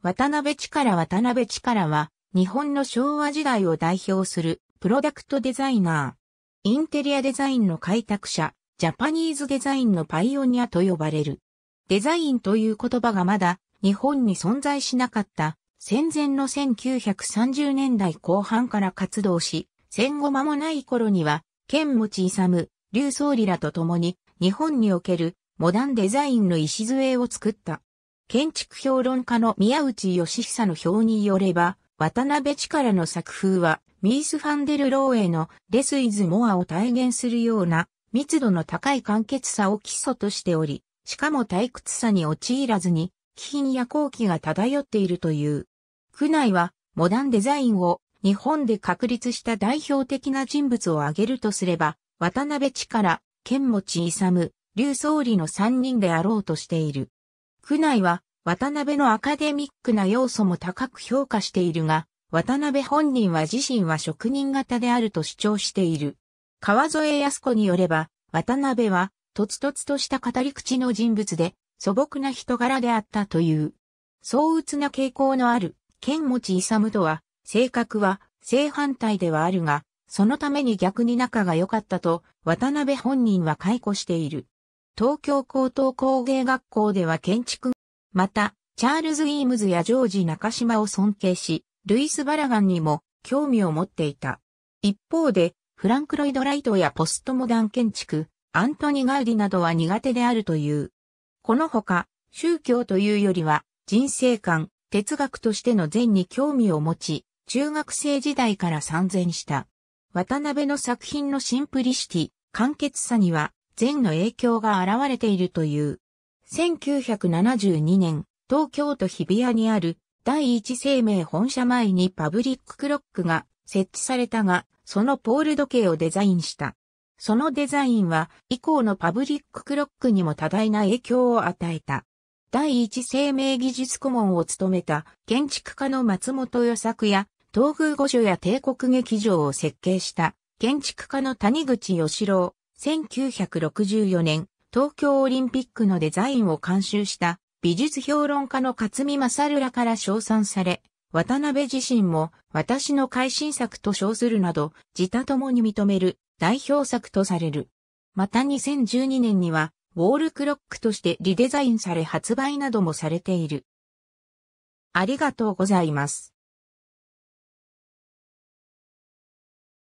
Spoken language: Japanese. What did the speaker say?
渡辺力渡辺力は、日本の昭和時代を代表するプロダクトデザイナー。インテリアデザインの開拓者、ジャパニーズデザインのパイオニアと呼ばれる。デザインという言葉がまだ日本に存在しなかった戦前の1930年代後半から活動し、戦後間もない頃には、剣持勇、劉総理らと共に日本におけるモダンデザインの礎を作った。建築評論家の宮内義久の表によれば、渡辺力の作風は、ミース・ファンデル・ローエのレス・イズ・モアを体現するような密度の高い簡潔さを基礎としており、しかも退屈さに陥らずに、気品や好奇が漂っているという。区内は、モダンデザインを日本で確立した代表的な人物を挙げるとすれば、渡辺力、剣持勇、劉総理の3人であろうとしている。区内は渡辺のアカデミックな要素も高く評価しているが、渡辺本人は自身は職人型であると主張している。川添康子によれば、渡辺は、とつとつとした語り口の人物で、素朴な人柄であったという。相鬱な傾向のある、剣持勇とは、性格は正反対ではあるが、そのために逆に仲が良かったと、渡辺本人は解雇している。東京高等工芸学校では建築、また、チャールズ・イームズやジョージ・中島を尊敬し、ルイス・バラガンにも興味を持っていた。一方で、フランク・ロイド・ライトやポストモダン建築、アントニ・ガウディなどは苦手であるという。このほか、宗教というよりは、人生観、哲学としての善に興味を持ち、中学生時代から参戦した。渡辺の作品のシンプリシティ、簡潔さには、禅の影響が現れているという。1972年、東京都日比谷にある第一生命本社前にパブリッククロックが設置されたが、そのポール時計をデザインした。そのデザインは以降のパブリッククロックにも多大な影響を与えた。第一生命技術顧問を務めた建築家の松本与作や東宮御所や帝国劇場を設計した建築家の谷口義郎、1964年、東京オリンピックのデザインを監修した美術評論家の勝見正らから称賛され、渡辺自身も私の会心作と称するなど、自他ともに認める代表作とされる。また2012年には、ウォールクロックとしてリデザインされ発売などもされている。ありがとうございます。